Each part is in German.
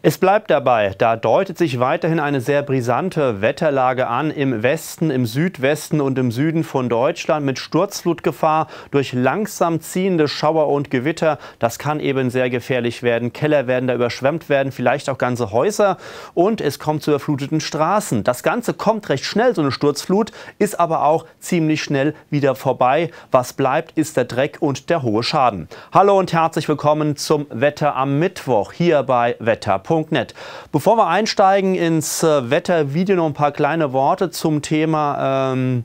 Es bleibt dabei, da deutet sich weiterhin eine sehr brisante Wetterlage an im Westen, im Südwesten und im Süden von Deutschland mit Sturzflutgefahr durch langsam ziehende Schauer und Gewitter. Das kann eben sehr gefährlich werden. Keller werden da überschwemmt werden, vielleicht auch ganze Häuser und es kommt zu überfluteten Straßen. Das Ganze kommt recht schnell, so eine Sturzflut, ist aber auch ziemlich schnell wieder vorbei. Was bleibt, ist der Dreck und der hohe Schaden. Hallo und herzlich willkommen zum Wetter am Mittwoch hier bei Wetter wettertv.net. Bevor wir einsteigen ins äh, Wettervideo, noch ein paar kleine Worte zum Thema ähm,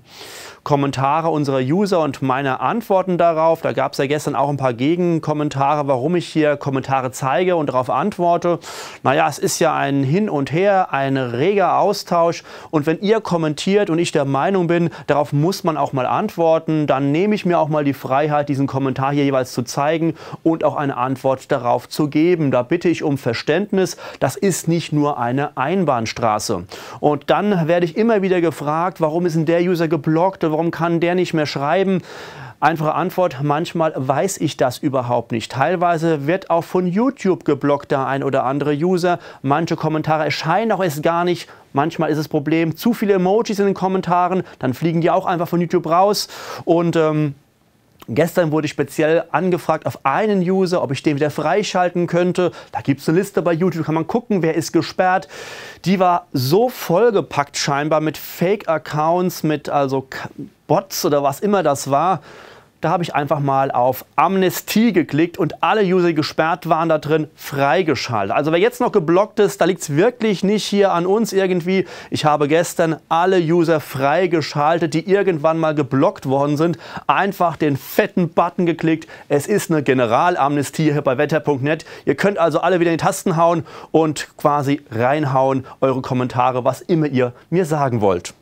Kommentare unserer User und meine Antworten darauf. Da gab es ja gestern auch ein paar Gegenkommentare, warum ich hier Kommentare zeige und darauf antworte. Naja, es ist ja ein Hin und Her, ein reger Austausch. Und wenn ihr kommentiert und ich der Meinung bin, darauf muss man auch mal antworten, dann nehme ich mir auch mal die Freiheit, diesen Kommentar hier jeweils zu zeigen und auch eine Antwort darauf zu geben. Da bitte ich um Verständnis. Das ist nicht nur eine Einbahnstraße. Und dann werde ich immer wieder gefragt, warum ist denn der User geblockt? warum kann der nicht mehr schreiben? Einfache Antwort, manchmal weiß ich das überhaupt nicht. Teilweise wird auch von YouTube geblockt der ein oder andere User. Manche Kommentare erscheinen auch erst gar nicht. Manchmal ist das Problem, zu viele Emojis in den Kommentaren, dann fliegen die auch einfach von YouTube raus. Und ähm, Gestern wurde ich speziell angefragt auf einen User, ob ich den wieder freischalten könnte. Da gibt es eine Liste bei YouTube, kann man gucken, wer ist gesperrt. Die war so vollgepackt scheinbar mit Fake-Accounts, mit also Bots oder was immer das war. Da habe ich einfach mal auf Amnestie geklickt und alle User, die gesperrt waren, da drin freigeschaltet. Also wer jetzt noch geblockt ist, da liegt es wirklich nicht hier an uns irgendwie. Ich habe gestern alle User freigeschaltet, die irgendwann mal geblockt worden sind. Einfach den fetten Button geklickt. Es ist eine Generalamnestie hier bei wetter.net. Ihr könnt also alle wieder in die Tasten hauen und quasi reinhauen eure Kommentare, was immer ihr mir sagen wollt.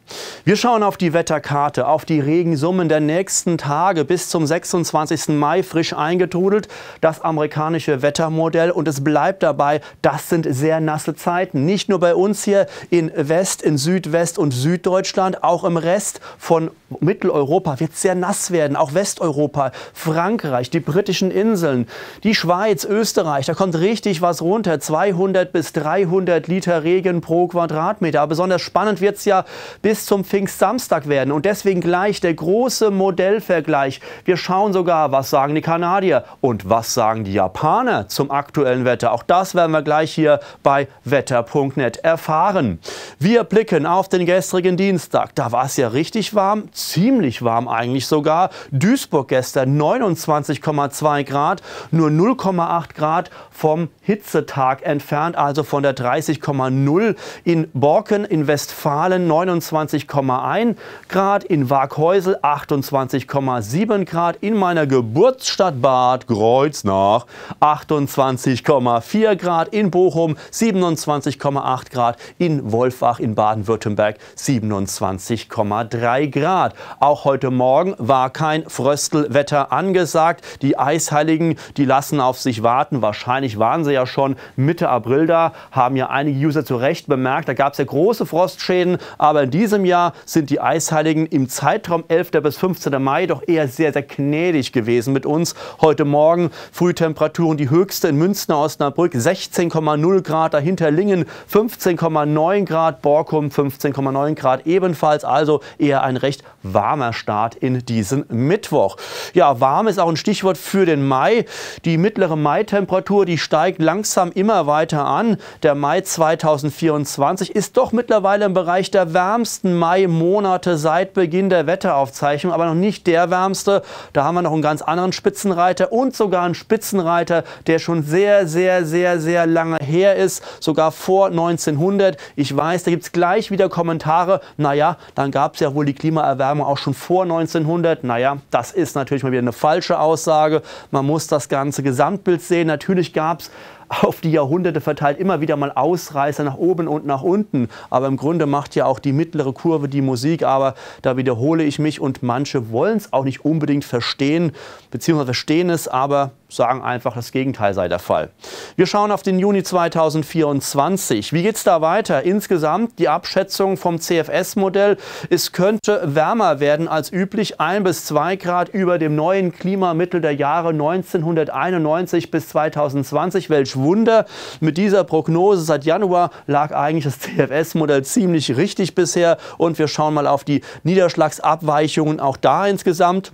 Wir schauen auf die Wetterkarte, auf die Regensummen der nächsten Tage bis zum 26. Mai frisch eingetrudelt, das amerikanische Wettermodell und es bleibt dabei, das sind sehr nasse Zeiten, nicht nur bei uns hier in West, in Südwest und Süddeutschland, auch im Rest von Mitteleuropa wird es sehr nass werden, auch Westeuropa, Frankreich, die britischen Inseln, die Schweiz, Österreich, da kommt richtig was runter, 200 bis 300 Liter Regen pro Quadratmeter, aber besonders spannend wird es ja bis bis zum Pfingstsamstag werden. Und deswegen gleich der große Modellvergleich. Wir schauen sogar, was sagen die Kanadier und was sagen die Japaner zum aktuellen Wetter. Auch das werden wir gleich hier bei wetter.net erfahren. Wir blicken auf den gestrigen Dienstag. Da war es ja richtig warm, ziemlich warm eigentlich sogar. Duisburg gestern 29,2 Grad, nur 0,8 Grad vom Hitzetag entfernt, also von der 30,0 in Borken in Westfalen 29. 27,1 Grad, in Waaghäusel 28,7 Grad, in meiner Geburtsstadt Bad Kreuznach 28,4 Grad, in Bochum 27,8 Grad, in Wolfach in Baden-Württemberg 27,3 Grad. Auch heute Morgen war kein Fröstelwetter angesagt. Die Eisheiligen, die lassen auf sich warten. Wahrscheinlich waren sie ja schon Mitte April da, haben ja einige User zu Recht bemerkt. Da gab es ja große Frostschäden, aber in diesem diesem Jahr sind die Eisheiligen im Zeitraum 11. bis 15. Mai doch eher sehr, sehr gnädig gewesen mit uns. Heute Morgen Frühtemperaturen die höchste in Münster, Osnabrück 16,0 Grad, dahinter Lingen 15,9 Grad, Borkum 15,9 Grad ebenfalls. Also eher ein recht warmer Start in diesen Mittwoch. Ja, warm ist auch ein Stichwort für den Mai. Die mittlere Mai-Temperatur, die steigt langsam immer weiter an. Der Mai 2024 ist doch mittlerweile im Bereich der wärmsten wärmsten Mai-Monate seit Beginn der Wetteraufzeichnung, aber noch nicht der wärmste. Da haben wir noch einen ganz anderen Spitzenreiter und sogar einen Spitzenreiter, der schon sehr, sehr, sehr, sehr lange her ist, sogar vor 1900. Ich weiß, da gibt es gleich wieder Kommentare. Naja, dann gab es ja wohl die Klimaerwärmung auch schon vor 1900. Naja, das ist natürlich mal wieder eine falsche Aussage. Man muss das ganze Gesamtbild sehen. Natürlich gab es auf die Jahrhunderte verteilt immer wieder mal Ausreißer nach oben und nach unten. Aber im Grunde macht ja auch die mittlere Kurve die Musik. Aber da wiederhole ich mich und manche wollen es auch nicht unbedingt verstehen, beziehungsweise verstehen es, aber sagen einfach, das Gegenteil sei der Fall. Wir schauen auf den Juni 2024. Wie geht es da weiter? Insgesamt die Abschätzung vom CFS-Modell, es könnte wärmer werden als üblich, ein bis zwei Grad über dem neuen Klimamittel der Jahre 1991 bis 2020. Welch Wunder! Mit dieser Prognose seit Januar lag eigentlich das CFS-Modell ziemlich richtig bisher. Und wir schauen mal auf die Niederschlagsabweichungen auch da insgesamt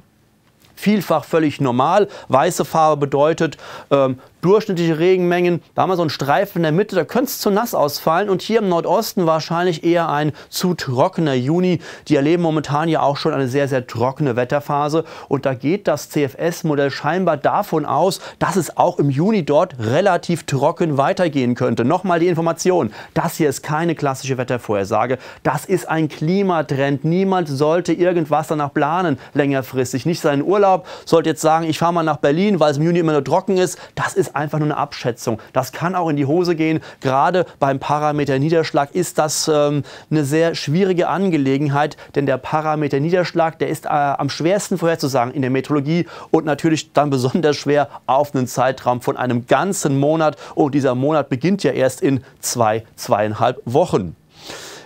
vielfach völlig normal. Weiße Farbe bedeutet, ähm, durchschnittliche Regenmengen, da haben wir so einen Streifen in der Mitte, da könnte es zu nass ausfallen. Und hier im Nordosten wahrscheinlich eher ein zu trockener Juni. Die erleben momentan ja auch schon eine sehr, sehr trockene Wetterphase. Und da geht das CFS-Modell scheinbar davon aus, dass es auch im Juni dort relativ trocken weitergehen könnte. Nochmal die Information. Das hier ist keine klassische Wettervorhersage. Das ist ein Klimatrend. Niemand sollte irgendwas danach planen, längerfristig. Nicht seinen Urlaub. Sollte jetzt sagen, ich fahre mal nach Berlin, weil es im Juni immer nur trocken ist. Das ist einfach nur eine Abschätzung. Das kann auch in die Hose gehen. Gerade beim Parameter Niederschlag ist das ähm, eine sehr schwierige Angelegenheit, denn der Parameter Niederschlag, der ist äh, am schwersten vorherzusagen in der Meteorologie und natürlich dann besonders schwer auf einen Zeitraum von einem ganzen Monat. Und dieser Monat beginnt ja erst in zwei, zweieinhalb Wochen.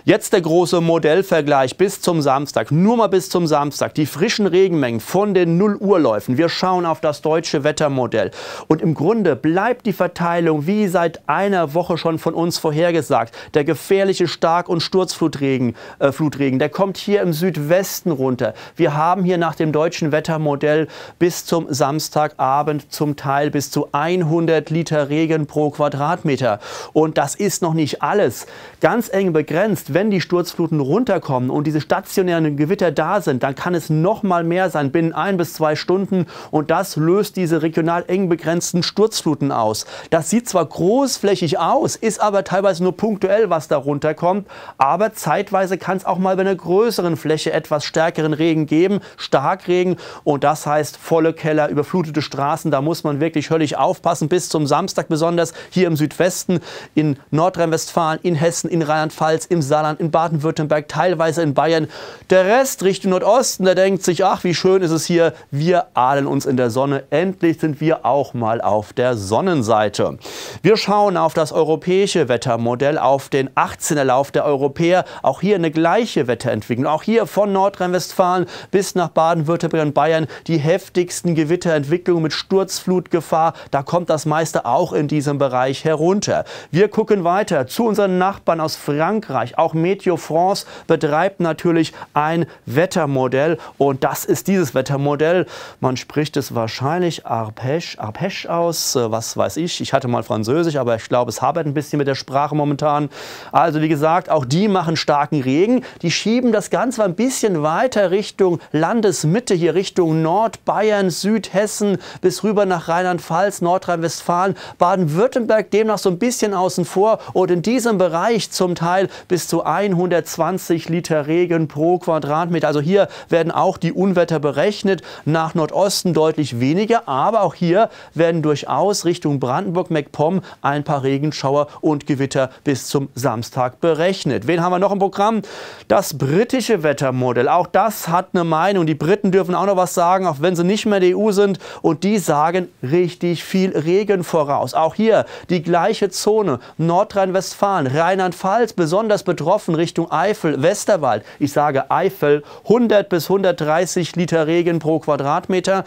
Jetzt der große Modellvergleich bis zum Samstag, nur mal bis zum Samstag. Die frischen Regenmengen von den 0 Uhr Läufen. Wir schauen auf das deutsche Wettermodell. Und im Grunde bleibt die Verteilung wie seit einer Woche schon von uns vorhergesagt. Der gefährliche Stark- und Sturzflutregen, äh, Flutregen, der kommt hier im Südwesten runter. Wir haben hier nach dem deutschen Wettermodell bis zum Samstagabend zum Teil bis zu 100 Liter Regen pro Quadratmeter. Und das ist noch nicht alles. Ganz eng begrenzt wenn die Sturzfluten runterkommen und diese stationären Gewitter da sind, dann kann es noch mal mehr sein, binnen ein bis zwei Stunden. Und das löst diese regional eng begrenzten Sturzfluten aus. Das sieht zwar großflächig aus, ist aber teilweise nur punktuell, was da runterkommt. Aber zeitweise kann es auch mal bei einer größeren Fläche etwas stärkeren Regen geben, Starkregen. Und das heißt volle Keller, überflutete Straßen. Da muss man wirklich höllisch aufpassen, bis zum Samstag besonders hier im Südwesten, in Nordrhein-Westfalen, in Hessen, in Rheinland-Pfalz, im Saarland Saarland, in Baden-Württemberg, teilweise in Bayern. Der Rest Richtung Nordosten, der denkt sich, ach, wie schön ist es hier. Wir ahlen uns in der Sonne. Endlich sind wir auch mal auf der Sonnenseite. Wir schauen auf das europäische Wettermodell, auf den 18er Lauf der Europäer. Auch hier eine gleiche Wetterentwicklung. Auch hier von Nordrhein-Westfalen bis nach Baden-Württemberg und Bayern die heftigsten Gewitterentwicklungen mit Sturzflutgefahr. Da kommt das meiste auch in diesem Bereich herunter. Wir gucken weiter zu unseren Nachbarn aus Frankreich. Auch auch Meteo France betreibt natürlich ein Wettermodell und das ist dieses Wettermodell. Man spricht es wahrscheinlich Arpège, Arpège aus, äh, was weiß ich. Ich hatte mal Französisch, aber ich glaube, es hapert ein bisschen mit der Sprache momentan. Also wie gesagt, auch die machen starken Regen. Die schieben das Ganze ein bisschen weiter Richtung Landesmitte, hier Richtung Nordbayern, Südhessen bis rüber nach Rheinland-Pfalz, Nordrhein-Westfalen, Baden-Württemberg demnach so ein bisschen außen vor und in diesem Bereich zum Teil bis zu 120 Liter Regen pro Quadratmeter. Also hier werden auch die Unwetter berechnet. Nach Nordosten deutlich weniger, aber auch hier werden durchaus Richtung Brandenburg, MacPom ein paar Regenschauer und Gewitter bis zum Samstag berechnet. Wen haben wir noch im Programm? Das britische Wettermodell. Auch das hat eine Meinung. Die Briten dürfen auch noch was sagen, auch wenn sie nicht mehr in der EU sind. Und die sagen richtig viel Regen voraus. Auch hier die gleiche Zone. Nordrhein-Westfalen, Rheinland-Pfalz besonders betroffen getroffen Richtung Eifel, Westerwald. Ich sage Eifel, 100 bis 130 Liter Regen pro Quadratmeter.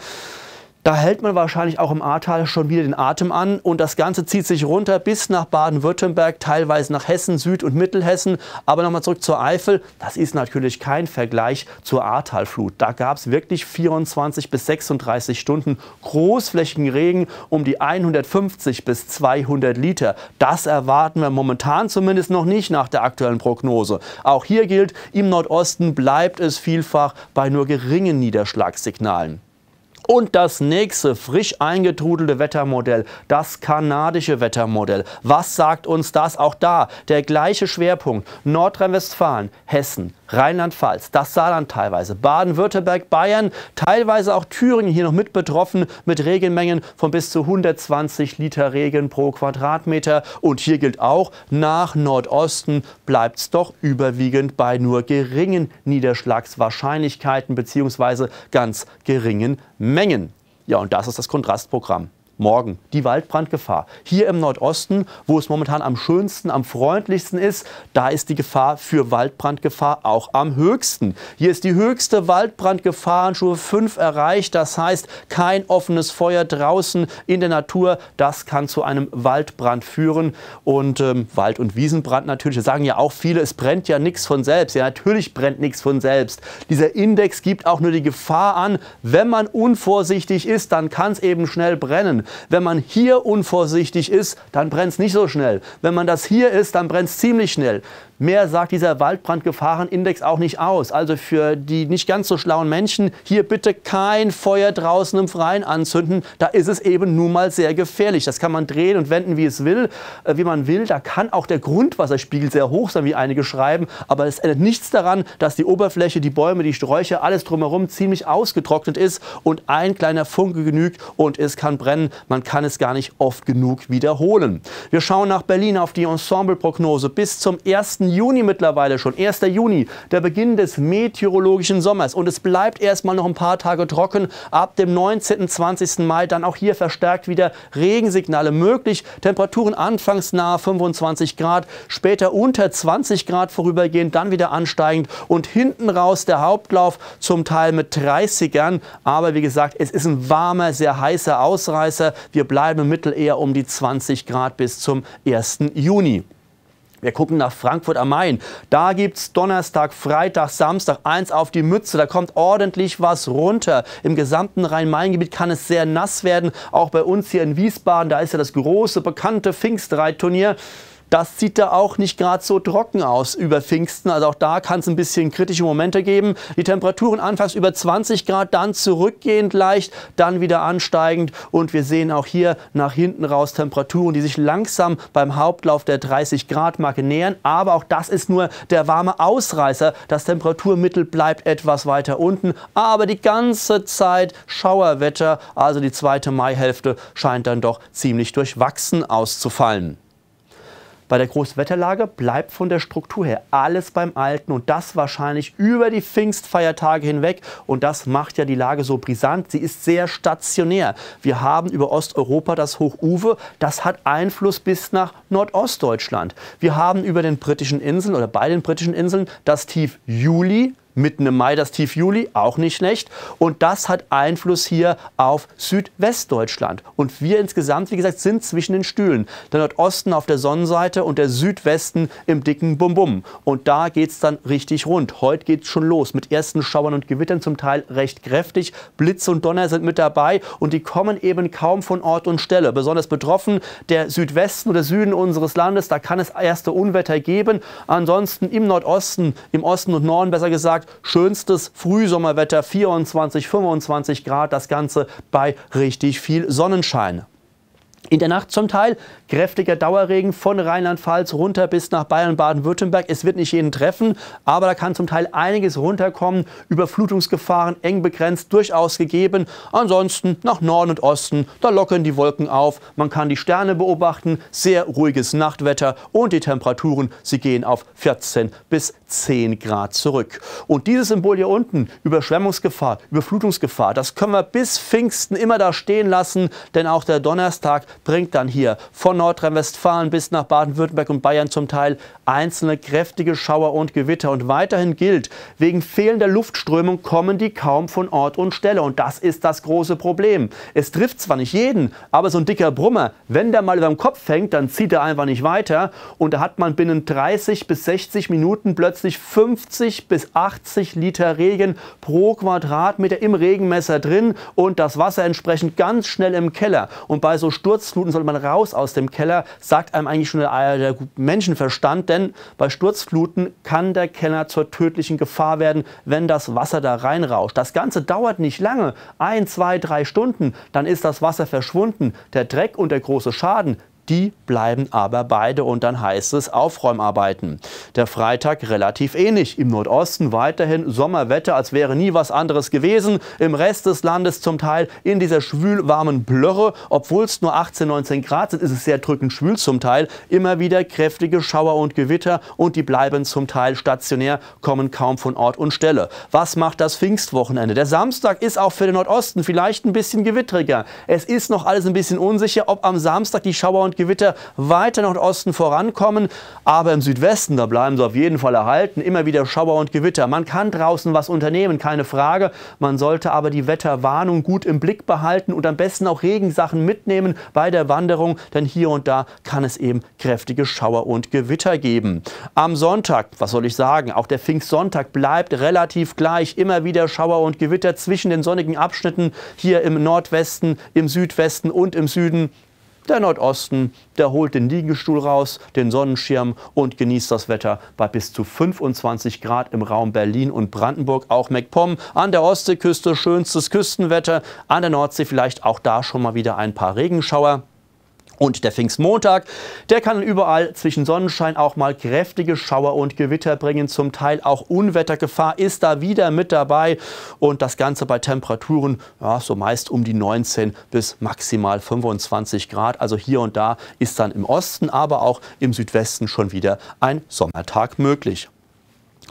Da hält man wahrscheinlich auch im Ahrtal schon wieder den Atem an und das Ganze zieht sich runter bis nach Baden-Württemberg, teilweise nach Hessen, Süd- und Mittelhessen. Aber nochmal zurück zur Eifel. Das ist natürlich kein Vergleich zur Ahrtalflut. Da gab es wirklich 24 bis 36 Stunden großflächigen Regen um die 150 bis 200 Liter. Das erwarten wir momentan zumindest noch nicht nach der aktuellen Prognose. Auch hier gilt, im Nordosten bleibt es vielfach bei nur geringen Niederschlagssignalen. Und das nächste frisch eingetrudelte Wettermodell, das kanadische Wettermodell. Was sagt uns das? Auch da der gleiche Schwerpunkt. Nordrhein-Westfalen, Hessen, Rheinland-Pfalz, das Saarland teilweise, Baden-Württemberg, Bayern, teilweise auch Thüringen hier noch mit betroffen mit Regenmengen von bis zu 120 Liter Regen pro Quadratmeter. Und hier gilt auch, nach Nordosten bleibt es doch überwiegend bei nur geringen Niederschlagswahrscheinlichkeiten bzw. ganz geringen Mengen. Ja, und das ist das Kontrastprogramm. Morgen die Waldbrandgefahr. Hier im Nordosten, wo es momentan am schönsten, am freundlichsten ist, da ist die Gefahr für Waldbrandgefahr auch am höchsten. Hier ist die höchste Waldbrandgefahr Schuhe 5 erreicht. Das heißt, kein offenes Feuer draußen in der Natur, das kann zu einem Waldbrand führen. Und ähm, Wald- und Wiesenbrand natürlich, das sagen ja auch viele, es brennt ja nichts von selbst. Ja, natürlich brennt nichts von selbst. Dieser Index gibt auch nur die Gefahr an, wenn man unvorsichtig ist, dann kann es eben schnell brennen. Wenn man hier unvorsichtig ist, dann brennt es nicht so schnell. Wenn man das hier ist, dann brennt es ziemlich schnell. Mehr sagt dieser Waldbrandgefahrenindex auch nicht aus. Also für die nicht ganz so schlauen Menschen, hier bitte kein Feuer draußen im Freien anzünden. Da ist es eben nun mal sehr gefährlich. Das kann man drehen und wenden, wie es will, äh, wie man will. Da kann auch der Grundwasserspiegel sehr hoch sein, wie einige schreiben. Aber es ändert nichts daran, dass die Oberfläche, die Bäume, die Sträucher, alles drumherum ziemlich ausgetrocknet ist. Und ein kleiner Funke genügt und es kann brennen. Man kann es gar nicht oft genug wiederholen. Wir schauen nach Berlin auf die Ensembleprognose. Bis zum 1. Juni mittlerweile schon. 1. Juni, der Beginn des meteorologischen Sommers. Und es bleibt erstmal noch ein paar Tage trocken. Ab dem 19. 20. Mai dann auch hier verstärkt wieder Regensignale möglich. Temperaturen anfangs nahe 25 Grad, später unter 20 Grad vorübergehend, dann wieder ansteigend. Und hinten raus der Hauptlauf zum Teil mit 30ern. Aber wie gesagt, es ist ein warmer, sehr heißer Ausreißer. Wir bleiben im Mittel eher um die 20 Grad bis zum 1. Juni. Wir gucken nach Frankfurt am Main. Da gibt es Donnerstag, Freitag, Samstag eins auf die Mütze. Da kommt ordentlich was runter. Im gesamten Rhein-Main-Gebiet kann es sehr nass werden. Auch bei uns hier in Wiesbaden, da ist ja das große, bekannte Pfingstreitturnier. turnier das sieht da auch nicht gerade so trocken aus über Pfingsten. Also auch da kann es ein bisschen kritische Momente geben. Die Temperaturen anfangs über 20 Grad, dann zurückgehend leicht, dann wieder ansteigend. Und wir sehen auch hier nach hinten raus Temperaturen, die sich langsam beim Hauptlauf der 30 Grad Marke nähern. Aber auch das ist nur der warme Ausreißer. Das Temperaturmittel bleibt etwas weiter unten. Aber die ganze Zeit Schauerwetter, also die zweite Maihälfte scheint dann doch ziemlich durchwachsen auszufallen. Bei der Großwetterlage bleibt von der Struktur her alles beim Alten und das wahrscheinlich über die Pfingstfeiertage hinweg. Und das macht ja die Lage so brisant. Sie ist sehr stationär. Wir haben über Osteuropa das Hoch-Uwe. Das hat Einfluss bis nach Nordostdeutschland. Wir haben über den britischen Inseln oder bei den britischen Inseln das Tief Juli mitten im Mai das Tief Juli, auch nicht schlecht. Und das hat Einfluss hier auf Südwestdeutschland. Und wir insgesamt, wie gesagt, sind zwischen den Stühlen. Der Nordosten auf der Sonnenseite und der Südwesten im dicken Bum-Bum. Und da geht es dann richtig rund. Heute geht es schon los mit ersten Schauern und Gewittern, zum Teil recht kräftig. Blitz und Donner sind mit dabei und die kommen eben kaum von Ort und Stelle. Besonders betroffen der Südwesten oder Süden unseres Landes, da kann es erste Unwetter geben. Ansonsten im Nordosten, im Osten und Norden besser gesagt, schönstes Frühsommerwetter, 24, 25 Grad, das Ganze bei richtig viel Sonnenschein. In der Nacht zum Teil kräftiger Dauerregen von Rheinland-Pfalz runter bis nach Bayern, Baden-Württemberg. Es wird nicht jeden treffen, aber da kann zum Teil einiges runterkommen. Überflutungsgefahren eng begrenzt, durchaus gegeben. Ansonsten nach Norden und Osten, da lockern die Wolken auf. Man kann die Sterne beobachten, sehr ruhiges Nachtwetter und die Temperaturen, sie gehen auf 14 bis 10 Grad zurück. Und dieses Symbol hier unten, Überschwemmungsgefahr, Überflutungsgefahr, das können wir bis Pfingsten immer da stehen lassen, denn auch der Donnerstag bringt dann hier von Nordrhein-Westfalen bis nach Baden-Württemberg und Bayern zum Teil einzelne kräftige Schauer und Gewitter. Und weiterhin gilt, wegen fehlender Luftströmung kommen die kaum von Ort und Stelle. Und das ist das große Problem. Es trifft zwar nicht jeden, aber so ein dicker Brummer, wenn der mal über dem Kopf hängt, dann zieht er einfach nicht weiter. Und da hat man binnen 30 bis 60 Minuten plötzlich plötzlich 50 bis 80 Liter Regen pro Quadratmeter im Regenmesser drin und das Wasser entsprechend ganz schnell im Keller. Und bei so Sturzfluten sollte man raus aus dem Keller, sagt einem eigentlich schon der, der Menschenverstand, denn bei Sturzfluten kann der Keller zur tödlichen Gefahr werden, wenn das Wasser da reinrauscht. Das Ganze dauert nicht lange, ein, zwei, drei Stunden, dann ist das Wasser verschwunden. Der Dreck und der große Schaden, die bleiben aber beide und dann heißt es Aufräumarbeiten. Der Freitag relativ ähnlich. Im Nordosten weiterhin Sommerwetter, als wäre nie was anderes gewesen. Im Rest des Landes zum Teil in dieser schwülwarmen Blöre. Obwohl es nur 18, 19 Grad sind, ist es sehr drückend schwül zum Teil. Immer wieder kräftige Schauer und Gewitter und die bleiben zum Teil stationär, kommen kaum von Ort und Stelle. Was macht das Pfingstwochenende? Der Samstag ist auch für den Nordosten vielleicht ein bisschen gewittriger. Es ist noch alles ein bisschen unsicher, ob am Samstag die Schauer und Gewitter weiter nach Osten vorankommen, aber im Südwesten, da bleiben sie auf jeden Fall erhalten, immer wieder Schauer und Gewitter. Man kann draußen was unternehmen, keine Frage, man sollte aber die Wetterwarnung gut im Blick behalten und am besten auch Regensachen mitnehmen bei der Wanderung, denn hier und da kann es eben kräftige Schauer und Gewitter geben. Am Sonntag, was soll ich sagen, auch der Pfingstsonntag bleibt relativ gleich, immer wieder Schauer und Gewitter zwischen den sonnigen Abschnitten hier im Nordwesten, im Südwesten und im Süden. Der Nordosten, der holt den Liegestuhl raus, den Sonnenschirm und genießt das Wetter bei bis zu 25 Grad im Raum Berlin und Brandenburg, auch MacPom. An der Ostseeküste schönstes Küstenwetter, an der Nordsee vielleicht auch da schon mal wieder ein paar Regenschauer. Und der Pfingstmontag, der kann überall zwischen Sonnenschein auch mal kräftige Schauer und Gewitter bringen. Zum Teil auch Unwettergefahr ist da wieder mit dabei. Und das Ganze bei Temperaturen ja, so meist um die 19 bis maximal 25 Grad. Also hier und da ist dann im Osten, aber auch im Südwesten schon wieder ein Sommertag möglich.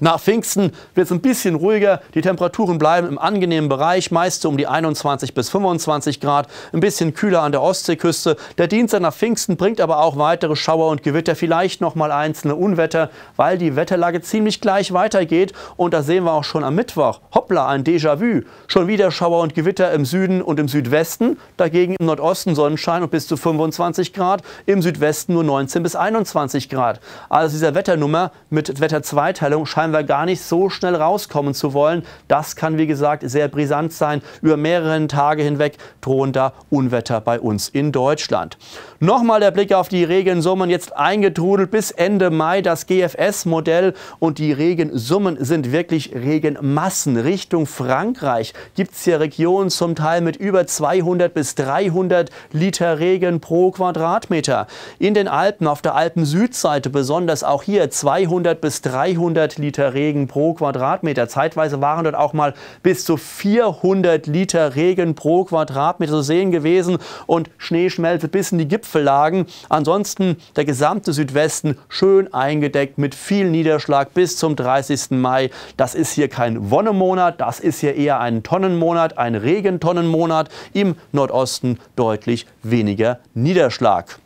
Nach Pfingsten wird es ein bisschen ruhiger, die Temperaturen bleiben im angenehmen Bereich, meist um die 21 bis 25 Grad, ein bisschen kühler an der Ostseeküste. Der Dienstag nach Pfingsten bringt aber auch weitere Schauer und Gewitter, vielleicht nochmal einzelne Unwetter, weil die Wetterlage ziemlich gleich weitergeht und da sehen wir auch schon am Mittwoch. Hoppla, ein Déjà-vu. Schon wieder Schauer und Gewitter im Süden und im Südwesten, dagegen im Nordosten Sonnenschein und bis zu 25 Grad, im Südwesten nur 19 bis 21 Grad. Also dieser Wetternummer mit Wetterzweiteilung scheint wir gar nicht so schnell rauskommen zu wollen. Das kann, wie gesagt, sehr brisant sein. Über mehrere Tage hinweg drohen da Unwetter bei uns in Deutschland. Nochmal der Blick auf die Regensummen. Jetzt eingetrudelt bis Ende Mai das GFS-Modell und die Regensummen sind wirklich Regenmassen. Richtung Frankreich gibt es hier Regionen zum Teil mit über 200 bis 300 Liter Regen pro Quadratmeter. In den Alpen auf der Alpen-Südseite besonders auch hier 200 bis 300 Liter Liter Regen pro Quadratmeter. Zeitweise waren dort auch mal bis zu 400 Liter Regen pro Quadratmeter zu sehen gewesen und Schneeschmelze bis in die Gipfellagen. Ansonsten der gesamte Südwesten schön eingedeckt mit viel Niederschlag bis zum 30. Mai. Das ist hier kein Wonnemonat, das ist hier eher ein Tonnenmonat, ein Regentonnenmonat. Im Nordosten deutlich weniger Niederschlag.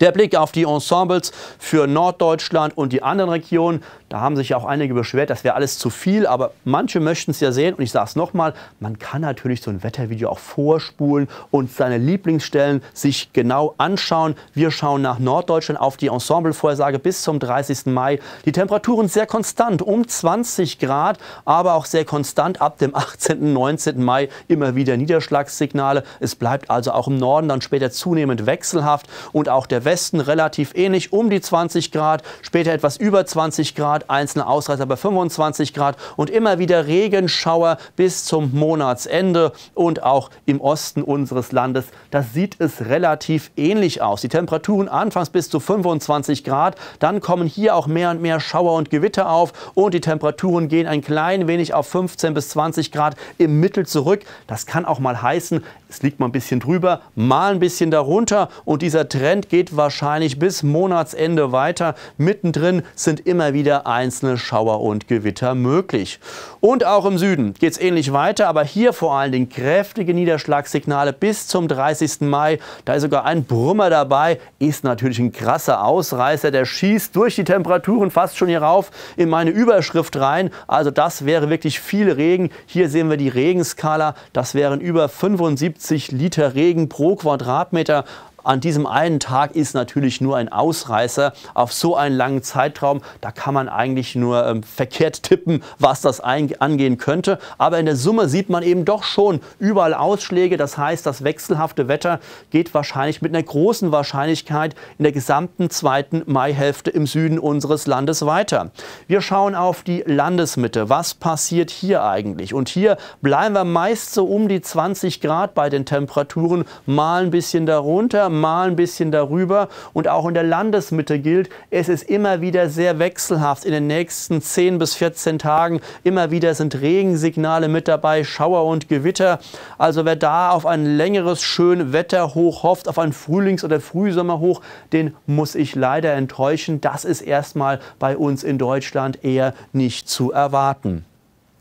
Der Blick auf die Ensembles für Norddeutschland und die anderen Regionen, da haben sich ja auch einige beschwert, das wäre alles zu viel, aber manche möchten es ja sehen und ich sage es nochmal, man kann natürlich so ein Wettervideo auch vorspulen und seine Lieblingsstellen sich genau anschauen. Wir schauen nach Norddeutschland auf die Ensemblevorhersage bis zum 30. Mai. Die Temperaturen sehr konstant, um 20 Grad, aber auch sehr konstant ab dem 18. und 19. Mai immer wieder Niederschlagssignale. Es bleibt also auch im Norden dann später zunehmend wechselhaft und auch der Westen relativ ähnlich, um die 20 Grad, später etwas über 20 Grad, einzelne Ausreißer bei 25 Grad und immer wieder Regenschauer bis zum Monatsende und auch im Osten unseres Landes. Das sieht es relativ ähnlich aus. Die Temperaturen anfangs bis zu 25 Grad, dann kommen hier auch mehr und mehr Schauer und Gewitter auf und die Temperaturen gehen ein klein wenig auf 15 bis 20 Grad im Mittel zurück. Das kann auch mal heißen, es liegt mal ein bisschen drüber, mal ein bisschen darunter und dieser Trend geht wahrscheinlich bis Monatsende weiter. Mittendrin sind immer wieder einzelne Schauer und Gewitter möglich. Und auch im Süden geht es ähnlich weiter, aber hier vor allen Dingen kräftige Niederschlagssignale bis zum 30. Mai. Da ist sogar ein Brummer dabei, ist natürlich ein krasser Ausreißer, der schießt durch die Temperaturen fast schon hier rauf in meine Überschrift rein. Also das wäre wirklich viel Regen. Hier sehen wir die Regenskala, das wären über 75 70 Liter Regen pro Quadratmeter an diesem einen Tag ist natürlich nur ein Ausreißer auf so einen langen Zeitraum. Da kann man eigentlich nur ähm, verkehrt tippen, was das angehen könnte. Aber in der Summe sieht man eben doch schon überall Ausschläge. Das heißt, das wechselhafte Wetter geht wahrscheinlich mit einer großen Wahrscheinlichkeit in der gesamten zweiten Maihälfte im Süden unseres Landes weiter. Wir schauen auf die Landesmitte. Was passiert hier eigentlich? Und hier bleiben wir meist so um die 20 Grad bei den Temperaturen, mal ein bisschen darunter, mal ein bisschen darüber. Und auch in der Landesmitte gilt, es ist immer wieder sehr wechselhaft. In den nächsten 10 bis 14 Tagen immer wieder sind Regensignale mit dabei, Schauer und Gewitter. Also wer da auf ein längeres schön Wetterhoch hofft, auf ein Frühlings- oder Frühsommerhoch, den muss ich leider enttäuschen. Das ist erstmal bei uns in Deutschland eher nicht zu erwarten.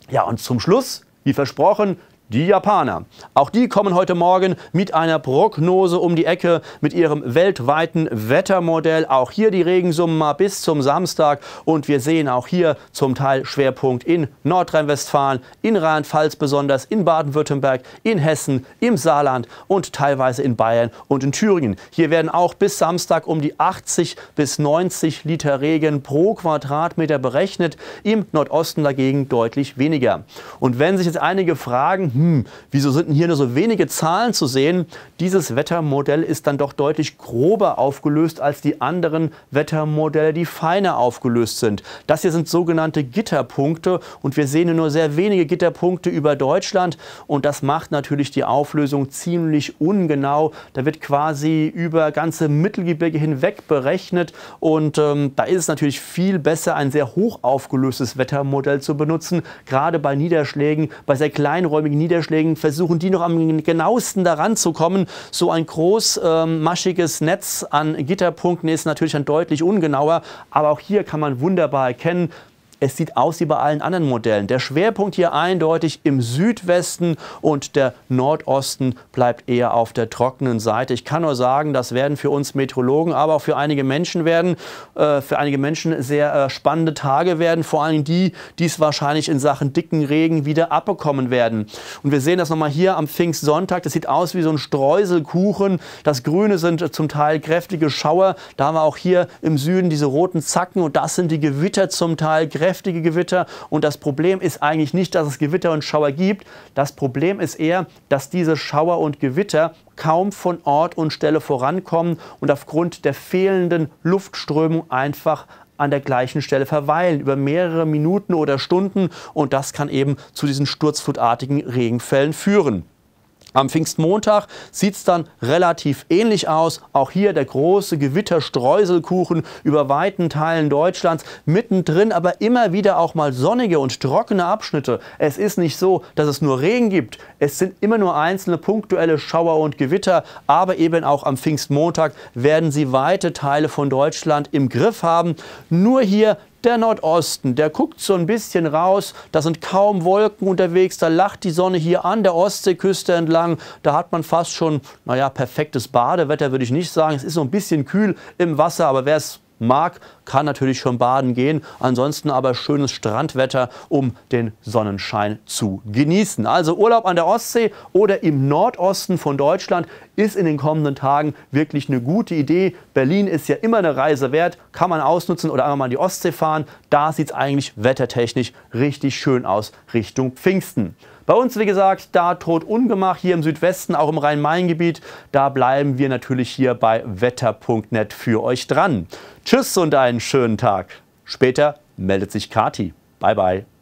Ja, und zum Schluss, wie versprochen, die Japaner. Auch die kommen heute Morgen mit einer Prognose um die Ecke mit ihrem weltweiten Wettermodell. Auch hier die Regensummen mal bis zum Samstag. Und wir sehen auch hier zum Teil Schwerpunkt in Nordrhein-Westfalen, in Rheinland-Pfalz besonders, in Baden-Württemberg, in Hessen, im Saarland und teilweise in Bayern und in Thüringen. Hier werden auch bis Samstag um die 80 bis 90 Liter Regen pro Quadratmeter berechnet. Im Nordosten dagegen deutlich weniger. Und wenn sich jetzt einige fragen, hm, wieso sind denn hier nur so wenige Zahlen zu sehen? Dieses Wettermodell ist dann doch deutlich grober aufgelöst als die anderen Wettermodelle, die feiner aufgelöst sind. Das hier sind sogenannte Gitterpunkte und wir sehen nur sehr wenige Gitterpunkte über Deutschland und das macht natürlich die Auflösung ziemlich ungenau. Da wird quasi über ganze Mittelgebirge hinweg berechnet und ähm, da ist es natürlich viel besser, ein sehr hoch aufgelöstes Wettermodell zu benutzen, gerade bei Niederschlägen, bei sehr kleinräumigen Niederschlägen Niederschlägen versuchen die noch am genauesten daran zu kommen. So ein großmaschiges ähm, Netz an Gitterpunkten ist natürlich dann deutlich ungenauer, aber auch hier kann man wunderbar erkennen, es sieht aus wie bei allen anderen Modellen. Der Schwerpunkt hier eindeutig im Südwesten und der Nordosten bleibt eher auf der trockenen Seite. Ich kann nur sagen, das werden für uns Meteorologen, aber auch für einige Menschen werden, äh, für einige Menschen sehr äh, spannende Tage werden. Vor allem die, die es wahrscheinlich in Sachen dicken Regen wieder abbekommen werden. Und wir sehen das nochmal hier am Pfingstsonntag. Das sieht aus wie so ein Streuselkuchen. Das Grüne sind zum Teil kräftige Schauer. Da haben wir auch hier im Süden diese roten Zacken und das sind die Gewitter zum Teil kräftig kräftige Gewitter. Und das Problem ist eigentlich nicht, dass es Gewitter und Schauer gibt. Das Problem ist eher, dass diese Schauer und Gewitter kaum von Ort und Stelle vorankommen und aufgrund der fehlenden Luftströmung einfach an der gleichen Stelle verweilen über mehrere Minuten oder Stunden und das kann eben zu diesen sturzflutartigen Regenfällen führen. Am Pfingstmontag sieht es dann relativ ähnlich aus. Auch hier der große Gewitterstreuselkuchen über weiten Teilen Deutschlands. Mittendrin aber immer wieder auch mal sonnige und trockene Abschnitte. Es ist nicht so, dass es nur Regen gibt. Es sind immer nur einzelne punktuelle Schauer und Gewitter. Aber eben auch am Pfingstmontag werden sie weite Teile von Deutschland im Griff haben. Nur hier der Nordosten, der guckt so ein bisschen raus, da sind kaum Wolken unterwegs, da lacht die Sonne hier an der Ostseeküste entlang, da hat man fast schon, naja, perfektes Badewetter würde ich nicht sagen, es ist so ein bisschen kühl im Wasser, aber wer es mag, kann natürlich schon baden gehen. Ansonsten aber schönes Strandwetter, um den Sonnenschein zu genießen. Also Urlaub an der Ostsee oder im Nordosten von Deutschland ist in den kommenden Tagen wirklich eine gute Idee. Berlin ist ja immer eine Reise wert, kann man ausnutzen oder einmal mal in die Ostsee fahren. Da sieht es eigentlich wettertechnisch richtig schön aus Richtung Pfingsten. Bei uns, wie gesagt, da droht Ungemach hier im Südwesten, auch im Rhein-Main-Gebiet. Da bleiben wir natürlich hier bei wetter.net für euch dran. Tschüss und einen schönen Tag. Später meldet sich Kati. Bye bye.